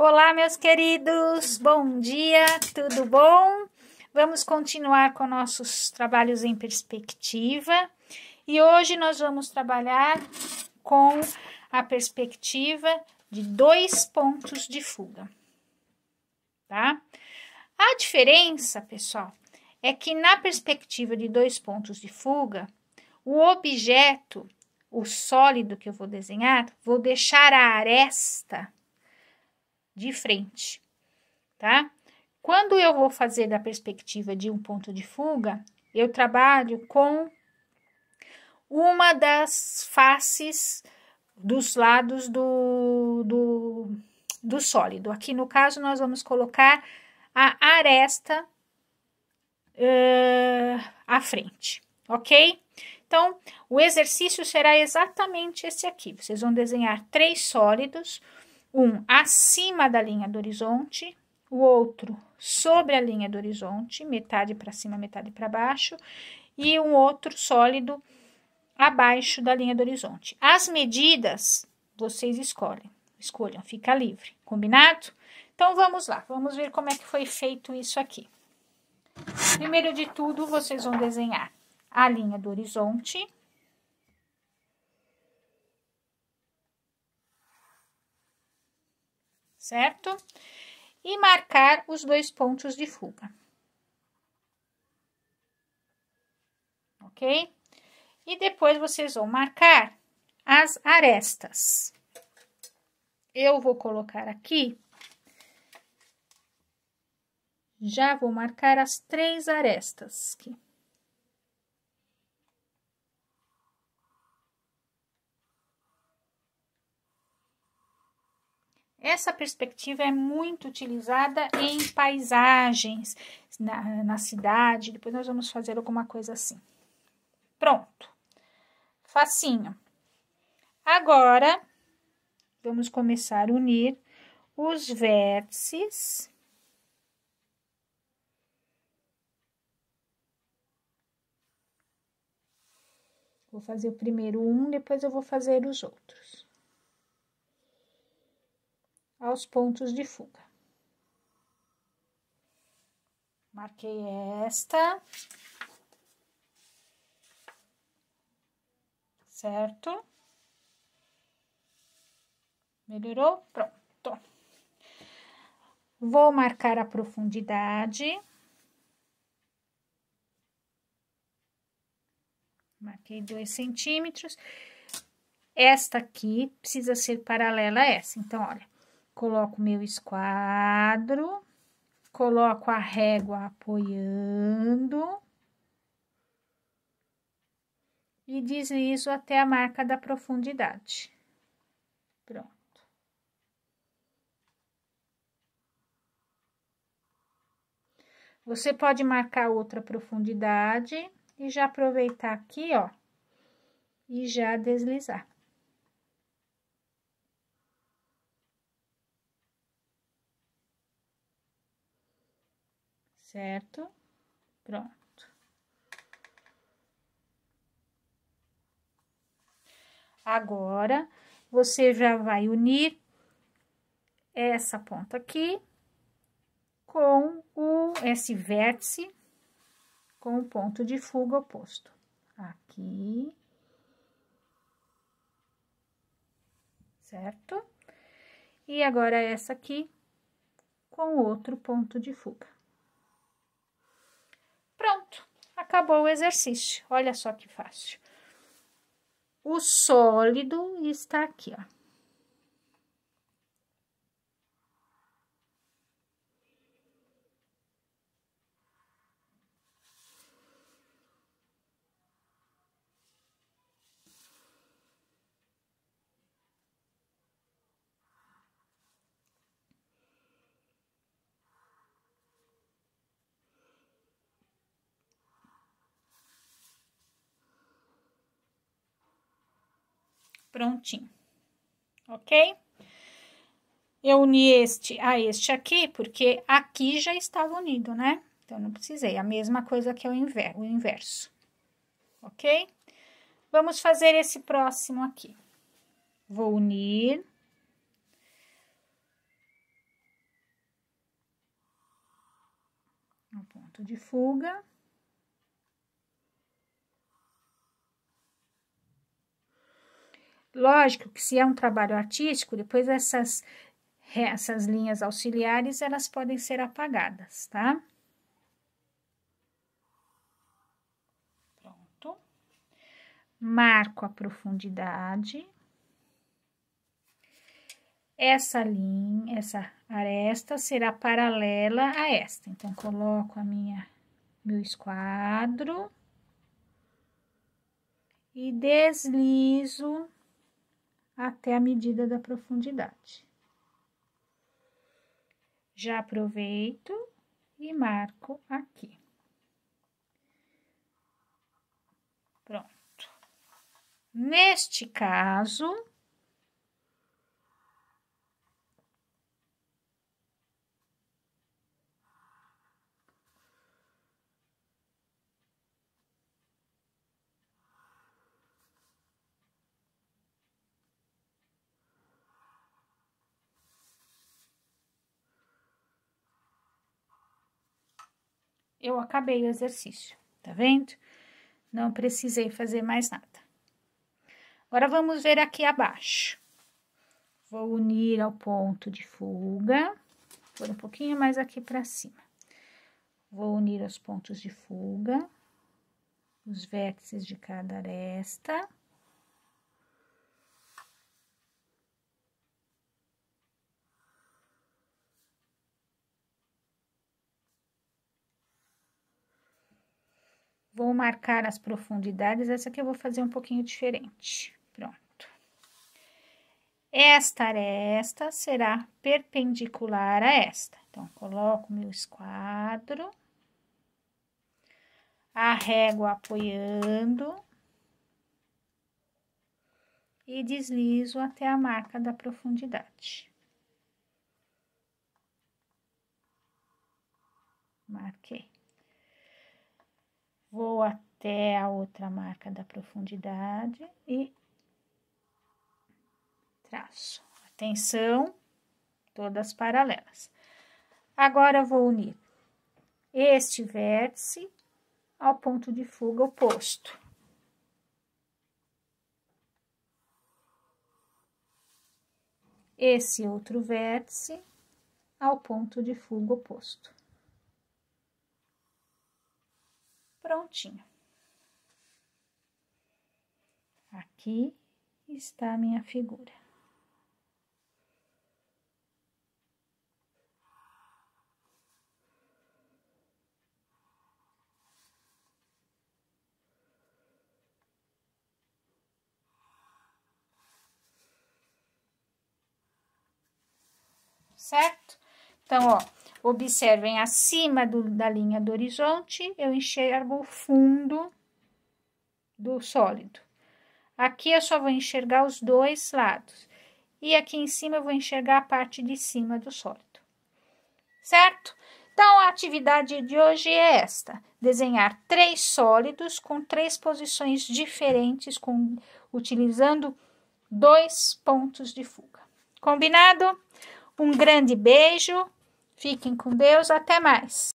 Olá, meus queridos, bom dia, tudo bom? Vamos continuar com nossos trabalhos em perspectiva e hoje nós vamos trabalhar com a perspectiva de dois pontos de fuga, tá? A diferença, pessoal, é que na perspectiva de dois pontos de fuga, o objeto, o sólido que eu vou desenhar, vou deixar a aresta de frente, tá? Quando eu vou fazer da perspectiva de um ponto de fuga, eu trabalho com uma das faces dos lados do, do, do sólido. Aqui no caso, nós vamos colocar a aresta uh, à frente, ok? Então, o exercício será exatamente esse aqui. Vocês vão desenhar três sólidos, um acima da linha do horizonte, o outro sobre a linha do horizonte, metade para cima, metade para baixo, e um outro sólido abaixo da linha do horizonte. As medidas vocês escolhem, escolham, fica livre, combinado? Então vamos lá, vamos ver como é que foi feito isso aqui. Primeiro de tudo, vocês vão desenhar a linha do horizonte certo? E marcar os dois pontos de fuga. Ok? E depois vocês vão marcar as arestas. Eu vou colocar aqui. Já vou marcar as três arestas aqui. Essa perspectiva é muito utilizada em paisagens na, na cidade. Depois nós vamos fazer alguma coisa assim. Pronto. Facinho. Agora, vamos começar a unir os vértices. Vou fazer o primeiro um, depois eu vou fazer os outros aos pontos de fuga. Marquei esta, certo? Melhorou? Pronto. Vou marcar a profundidade. Marquei dois centímetros. Esta aqui precisa ser paralela a essa. Então, olha, coloco meu esquadro, coloco a régua apoiando e deslizo até a marca da profundidade. Pronto. Você pode marcar outra profundidade e já aproveitar aqui, ó, e já deslizar. certo? Pronto. Agora, você já vai unir essa ponta aqui com o, esse vértice com o ponto de fuga oposto. Aqui. Certo? E agora essa aqui com outro ponto de fuga. acabou o exercício. Olha só que fácil. O sólido está aqui, ó. prontinho, ok? Eu uni este a este aqui, porque aqui já estava unido, né? Então, não precisei. A mesma coisa que o inverso, ok? Vamos fazer esse próximo aqui. Vou unir. Um ponto de fuga. Lógico que se é um trabalho artístico, depois essas, essas linhas auxiliares, elas podem ser apagadas, tá? Pronto. Marco a profundidade. Essa linha, essa aresta será paralela a esta. Então, coloco a minha, meu esquadro e deslizo até a medida da profundidade. Já aproveito e marco aqui. Pronto. Neste caso, eu acabei o exercício, tá vendo? Não precisei fazer mais nada. Agora, vamos ver aqui abaixo. Vou unir ao ponto de fuga, vou um pouquinho mais aqui para cima. Vou unir os pontos de fuga, os vértices de cada aresta. ou marcar as profundidades, essa aqui eu vou fazer um pouquinho diferente. Pronto. Esta aresta é será perpendicular a esta. Então, coloco meu esquadro, a régua apoiando e deslizo até a marca da profundidade. Marquei vou até a outra marca da profundidade e traço. Atenção, todas paralelas. Agora, vou unir este vértice ao ponto de fuga oposto. Esse outro vértice ao ponto de fuga oposto. prontinho. Aqui está a minha figura. Certo? Então, ó, Observem acima do, da linha do horizonte, eu enxergo o fundo do sólido. Aqui eu só vou enxergar os dois lados. E aqui em cima eu vou enxergar a parte de cima do sólido. Certo? Então, a atividade de hoje é esta: desenhar três sólidos com três posições diferentes, com, utilizando dois pontos de fuga. Combinado? Um grande beijo Fiquem com Deus, até mais!